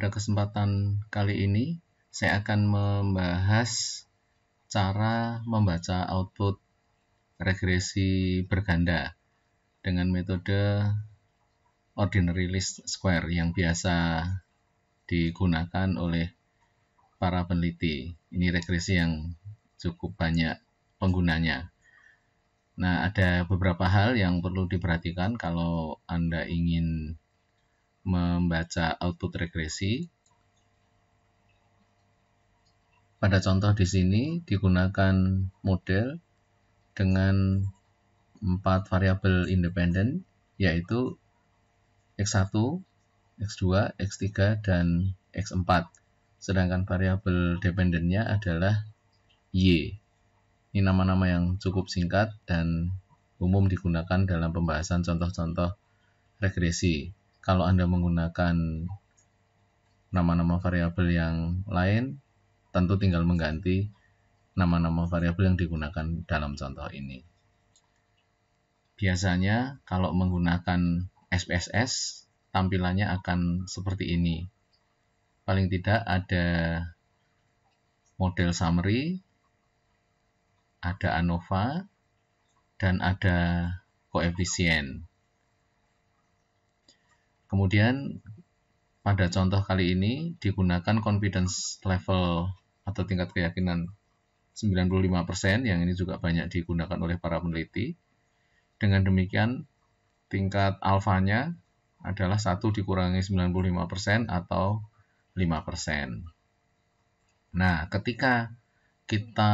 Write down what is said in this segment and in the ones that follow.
pada kesempatan kali ini saya akan membahas cara membaca output regresi berganda dengan metode ordinary least square yang biasa digunakan oleh para peneliti. Ini regresi yang cukup banyak penggunanya. Nah, ada beberapa hal yang perlu diperhatikan kalau Anda ingin membaca output regresi. Pada contoh di sini digunakan model dengan empat variabel independen yaitu x1, x2, x3 dan x4. Sedangkan variabel dependennya adalah y. Ini nama-nama yang cukup singkat dan umum digunakan dalam pembahasan contoh-contoh regresi. Kalau Anda menggunakan nama-nama variabel yang lain, tentu tinggal mengganti nama-nama variabel yang digunakan dalam contoh ini. Biasanya kalau menggunakan SPSS, tampilannya akan seperti ini. Paling tidak ada model summary, ada ANOVA, dan ada koefisien. Kemudian pada contoh kali ini digunakan confidence level atau tingkat keyakinan 95% yang ini juga banyak digunakan oleh para peneliti. Dengan demikian tingkat alfanya adalah 1 dikurangi 95% atau 5%. Nah, ketika kita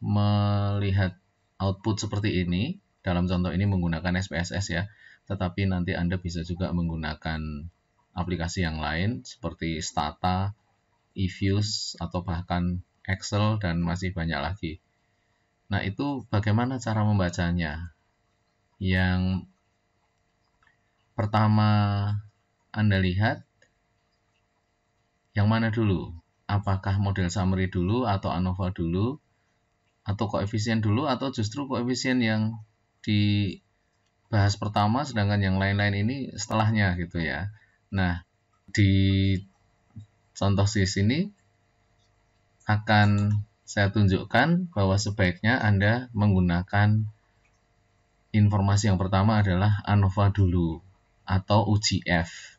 melihat output seperti ini, dalam contoh ini menggunakan SPSS ya, tetapi nanti Anda bisa juga menggunakan aplikasi yang lain seperti Stata, eViews, atau bahkan Excel dan masih banyak lagi. Nah itu bagaimana cara membacanya? Yang pertama Anda lihat yang mana dulu? Apakah model summary dulu atau ANOVA dulu? Atau koefisien dulu atau justru koefisien yang dibahas pertama sedangkan yang lain-lain ini setelahnya gitu ya. Nah, di contoh di sini akan saya tunjukkan bahwa sebaiknya Anda menggunakan informasi yang pertama adalah ANOVA dulu atau UGF.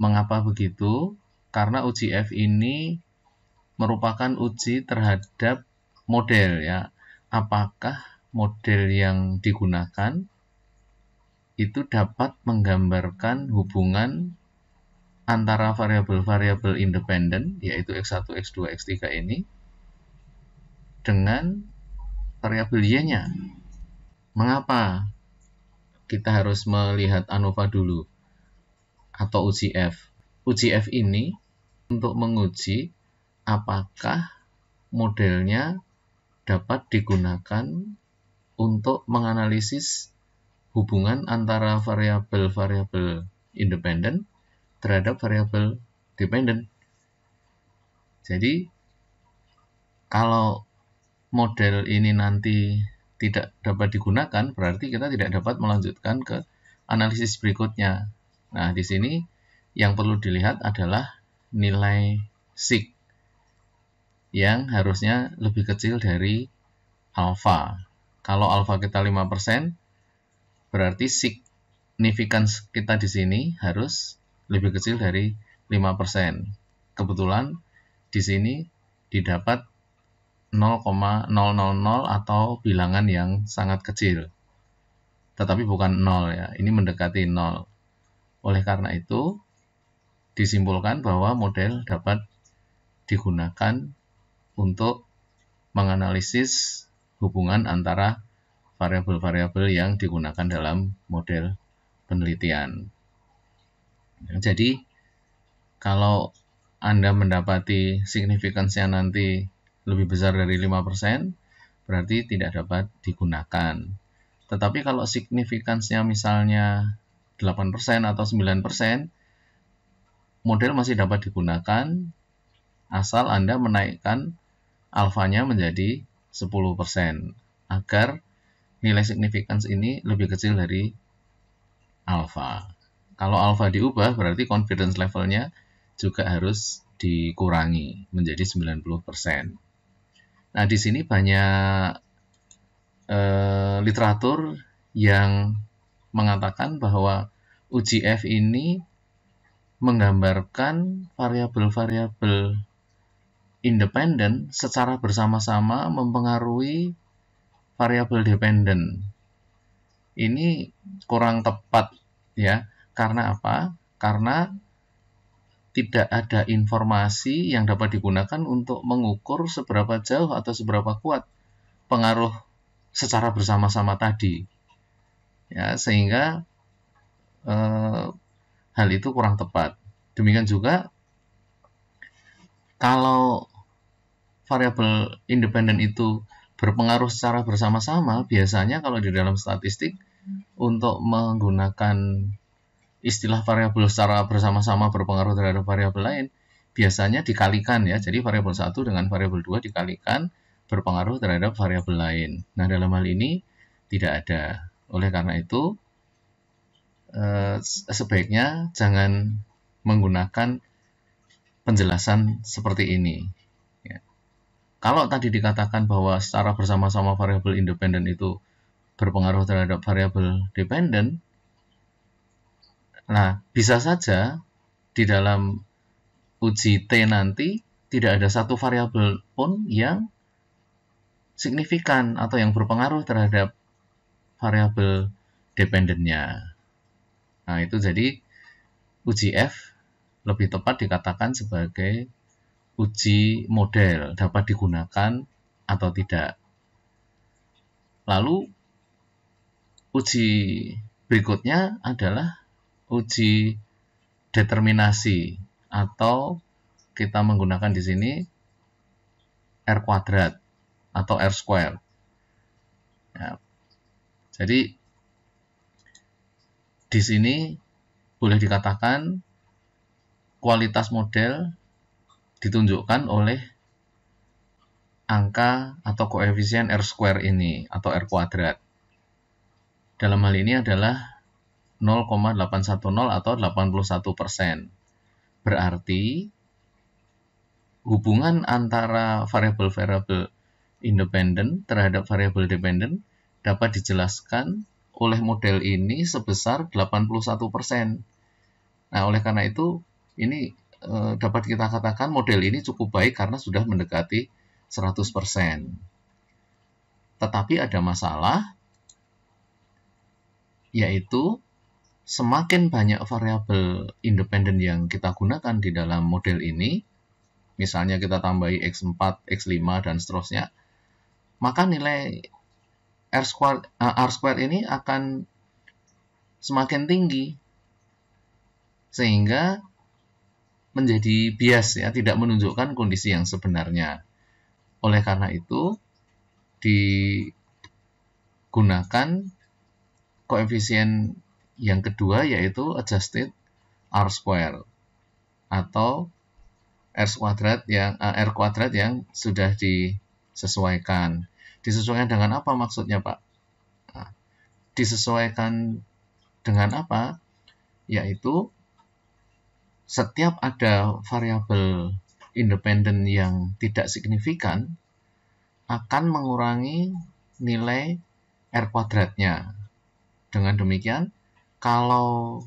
Mengapa begitu? Karena UGF ini merupakan uji terhadap model ya. Apakah model yang digunakan itu dapat menggambarkan hubungan antara variabel-variabel independen, yaitu x1, x2, x3 ini, dengan variabel y-nya. Mengapa kita harus melihat ANOVA dulu atau uji F? Uji F ini untuk menguji apakah modelnya dapat digunakan untuk menganalisis hubungan antara variabel-variabel independen terhadap variabel dependen. Jadi kalau model ini nanti tidak dapat digunakan, berarti kita tidak dapat melanjutkan ke analisis berikutnya. Nah, di sini yang perlu dilihat adalah nilai sig yang harusnya lebih kecil dari alfa. Kalau alfa kita 5%, berarti signifikans kita di sini harus lebih kecil dari 5%. Kebetulan di sini didapat 0,000 atau bilangan yang sangat kecil. Tetapi bukan 0 ya, ini mendekati 0. Oleh karena itu, disimpulkan bahwa model dapat digunakan untuk menganalisis hubungan antara variabel-variabel yang digunakan dalam model penelitian. Jadi, kalau Anda mendapati signifikansinya nanti lebih besar dari 5%, berarti tidak dapat digunakan. Tetapi kalau signifikansinya misalnya 8% atau 9%, model masih dapat digunakan asal Anda menaikkan alfanya menjadi 10% agar nilai significance ini lebih kecil dari alfa. Kalau alfa diubah berarti confidence levelnya juga harus dikurangi menjadi 90%. Nah, di sini banyak eh, literatur yang mengatakan bahwa UGF ini menggambarkan variabel-variabel independen secara bersama-sama mempengaruhi variabel dependen. Ini kurang tepat ya. Karena apa? Karena tidak ada informasi yang dapat digunakan untuk mengukur seberapa jauh atau seberapa kuat pengaruh secara bersama-sama tadi. Ya, sehingga eh, hal itu kurang tepat. Demikian juga kalau variabel independen itu berpengaruh secara bersama-sama, biasanya kalau di dalam statistik untuk menggunakan istilah variabel secara bersama-sama berpengaruh terhadap variabel lain, biasanya dikalikan ya. Jadi variabel satu dengan variabel dua dikalikan berpengaruh terhadap variabel lain. Nah, dalam hal ini tidak ada. Oleh karena itu, eh, sebaiknya jangan menggunakan penjelasan seperti ini kalau tadi dikatakan bahwa secara bersama-sama variabel independen itu berpengaruh terhadap variabel dependen, nah bisa saja di dalam uji T nanti tidak ada satu variabel pun yang signifikan atau yang berpengaruh terhadap variabel dependennya. Nah, itu jadi uji F lebih tepat dikatakan sebagai uji model dapat digunakan atau tidak. Lalu uji berikutnya adalah uji determinasi atau kita menggunakan di sini R kuadrat atau R square. Ya. Jadi di sini boleh dikatakan kualitas model ditunjukkan oleh angka atau koefisien R square ini atau R kuadrat. Dalam hal ini adalah 0,810 atau 81 persen. Berarti hubungan antara variabel-variabel independen terhadap variabel dependen dapat dijelaskan oleh model ini sebesar 81%. persen Nah, oleh karena itu ini Eh, dapat kita katakan model ini cukup baik karena sudah mendekati 100%. Tetapi ada masalah, yaitu semakin banyak variabel independen yang kita gunakan di dalam model ini, misalnya kita tambahi X4, X5, dan seterusnya, maka nilai R squared eh, R square ini akan semakin tinggi. Sehingga menjadi bias ya, tidak menunjukkan kondisi yang sebenarnya. Oleh karena itu digunakan koefisien yang kedua yaitu adjusted r square atau r kuadrat yang eh, r kuadrat yang sudah disesuaikan. Disesuaikan dengan apa maksudnya, Pak? Nah, disesuaikan dengan apa? Yaitu setiap ada variabel independen yang tidak signifikan akan mengurangi nilai R kuadratnya. Dengan demikian, kalau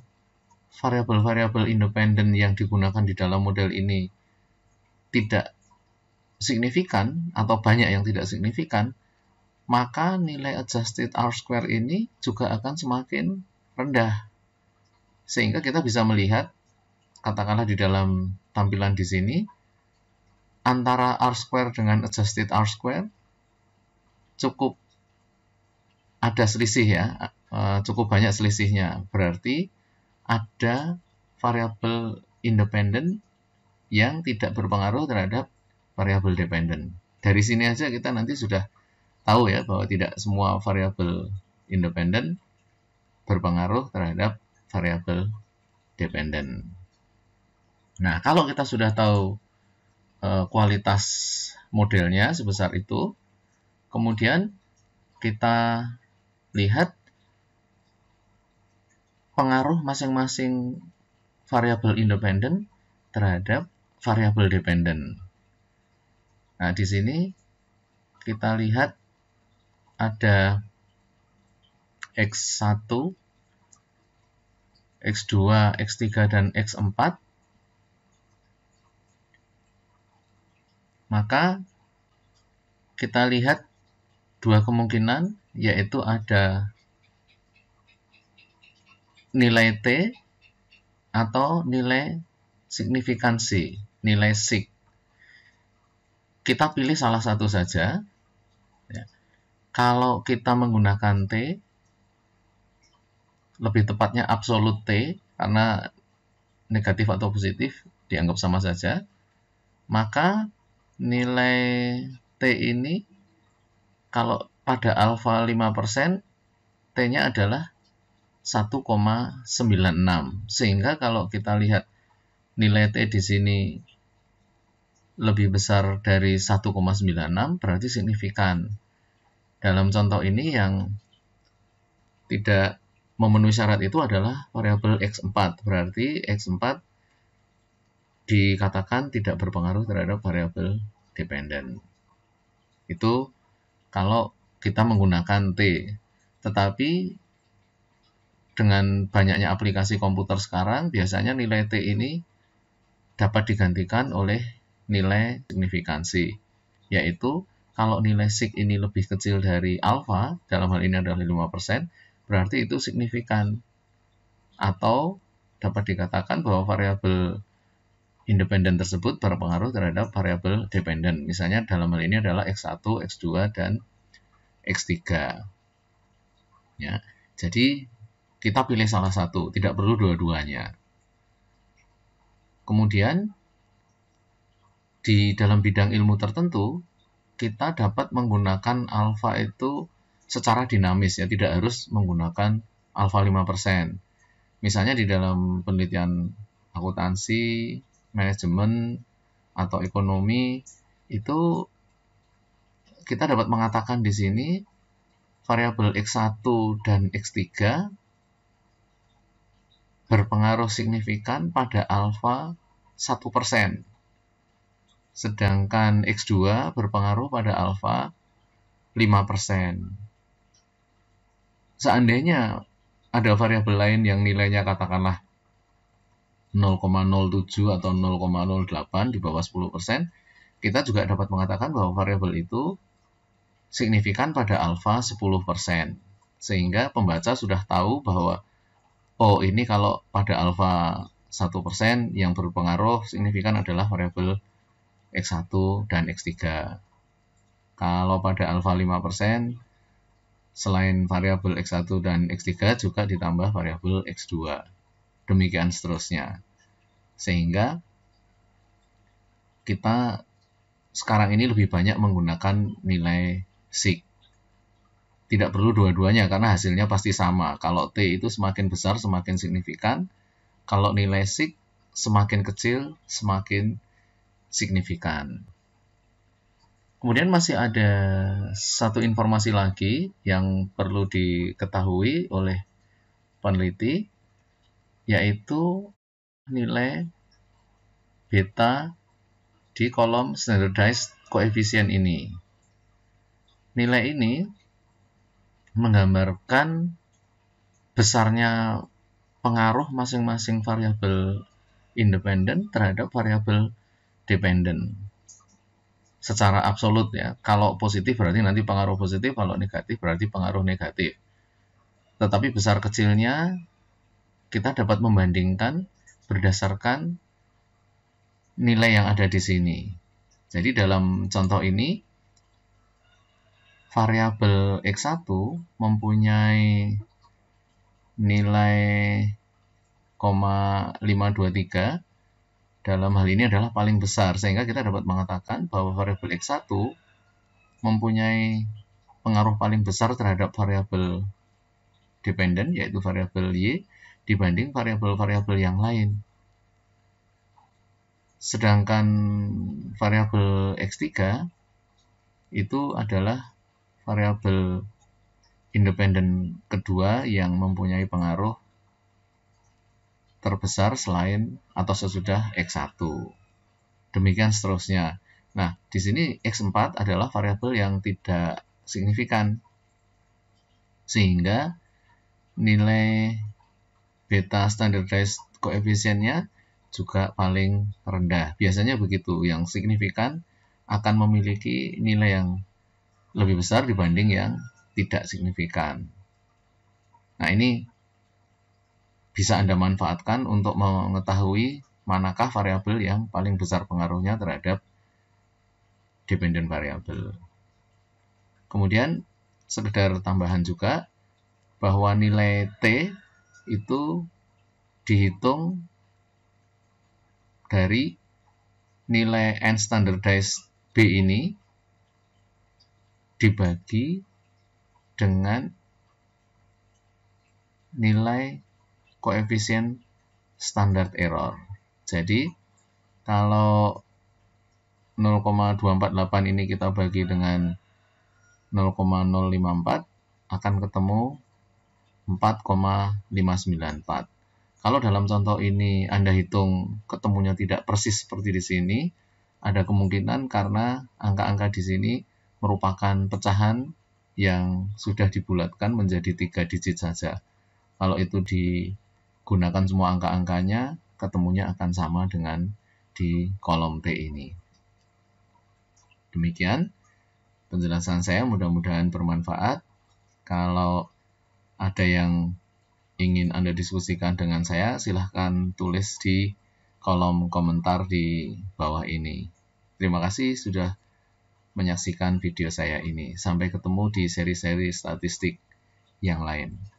variabel-variabel independen yang digunakan di dalam model ini tidak signifikan atau banyak yang tidak signifikan, maka nilai adjusted R square ini juga akan semakin rendah. Sehingga kita bisa melihat katakanlah di dalam tampilan di sini, antara R square dengan adjusted R square cukup ada selisih ya, eh, cukup banyak selisihnya. Berarti ada variabel independen yang tidak berpengaruh terhadap variabel dependen. Dari sini aja kita nanti sudah tahu ya bahwa tidak semua variabel independen berpengaruh terhadap variabel dependen. Nah, kalau kita sudah tahu e, kualitas modelnya sebesar itu, kemudian kita lihat pengaruh masing-masing variabel independen terhadap variabel dependen. Nah, di sini kita lihat ada X1, X2, X3, dan X4 maka kita lihat dua kemungkinan yaitu ada nilai T atau nilai signifikansi, nilai sig. Kita pilih salah satu saja. Ya. Kalau kita menggunakan T, lebih tepatnya absolut T, karena negatif atau positif dianggap sama saja, maka nilai T ini kalau pada alfa 5% T-nya adalah 1,96. Sehingga kalau kita lihat nilai T di sini lebih besar dari 1,96 berarti signifikan. Dalam contoh ini yang tidak memenuhi syarat itu adalah variabel X4. Berarti X4 dikatakan tidak berpengaruh terhadap variabel dependen. Itu kalau kita menggunakan T. Tetapi dengan banyaknya aplikasi komputer sekarang, biasanya nilai T ini dapat digantikan oleh nilai signifikansi, yaitu kalau nilai sig ini lebih kecil dari alfa, dalam hal ini adalah 5%, berarti itu signifikan. Atau dapat dikatakan bahwa variabel independen tersebut berpengaruh terhadap variabel dependen. Misalnya dalam hal ini adalah x1, x2 dan x3. Ya. Jadi kita pilih salah satu, tidak perlu dua-duanya. Kemudian di dalam bidang ilmu tertentu kita dapat menggunakan alfa itu secara dinamis ya, tidak harus menggunakan alfa 5%. Misalnya di dalam penelitian akuntansi manajemen atau ekonomi itu kita dapat mengatakan di sini variabel X1 dan X3 berpengaruh signifikan pada alfa 1%. Sedangkan X2 berpengaruh pada alfa 5%. Seandainya ada variabel lain yang nilainya katakanlah 0,07 atau 0,08 di bawah 10%, kita juga dapat mengatakan bahwa variabel itu signifikan pada alfa 10%. Sehingga pembaca sudah tahu bahwa oh ini kalau pada alfa 1% yang berpengaruh signifikan adalah variabel X1 dan X3. Kalau pada alfa 5%, selain variabel X1 dan X3 juga ditambah variabel X2 demikian seterusnya sehingga kita sekarang ini lebih banyak menggunakan nilai sig. Tidak perlu dua-duanya karena hasilnya pasti sama. Kalau T itu semakin besar semakin signifikan, kalau nilai sig semakin kecil semakin signifikan. Kemudian masih ada satu informasi lagi yang perlu diketahui oleh peneliti, yaitu nilai beta di kolom standardized koefisien ini. Nilai ini menggambarkan besarnya pengaruh masing-masing variabel independen terhadap variabel dependen secara absolut ya. Kalau positif berarti nanti pengaruh positif, kalau negatif berarti pengaruh negatif. Tetapi besar kecilnya kita dapat membandingkan berdasarkan nilai yang ada di sini. Jadi dalam contoh ini, variabel X1 mempunyai nilai 0,523. dalam hal ini adalah paling besar sehingga kita dapat mengatakan bahwa variabel X1 mempunyai pengaruh paling besar terhadap variabel dependen yaitu variabel Y dibanding variabel-variabel yang lain. Sedangkan variabel x3 itu adalah variabel independen kedua yang mempunyai pengaruh terbesar selain atau sesudah X1. Demikian seterusnya. Nah, di sini X4 adalah variabel yang tidak signifikan. Sehingga nilai beta standardized koefisiennya juga paling rendah. Biasanya begitu, yang signifikan akan memiliki nilai yang lebih besar dibanding yang tidak signifikan. Nah, ini bisa Anda manfaatkan untuk mengetahui manakah variabel yang paling besar pengaruhnya terhadap dependent variable. Kemudian, sekedar tambahan juga bahwa nilai T itu dihitung dari nilai n standardized B ini dibagi dengan nilai koefisien standar error. Jadi kalau 0,248 ini kita bagi dengan 0,054 akan ketemu 4,594. Kalau dalam contoh ini Anda hitung ketemunya tidak persis seperti di sini, ada kemungkinan karena angka-angka di sini merupakan pecahan yang sudah dibulatkan menjadi tiga digit saja. Kalau itu digunakan semua angka-angkanya, ketemunya akan sama dengan di kolom T ini. Demikian penjelasan saya, mudah-mudahan bermanfaat. Kalau ada yang ingin Anda diskusikan dengan saya, silahkan tulis di kolom komentar di bawah ini. Terima kasih sudah menyaksikan video saya ini. Sampai ketemu di seri-seri statistik yang lain.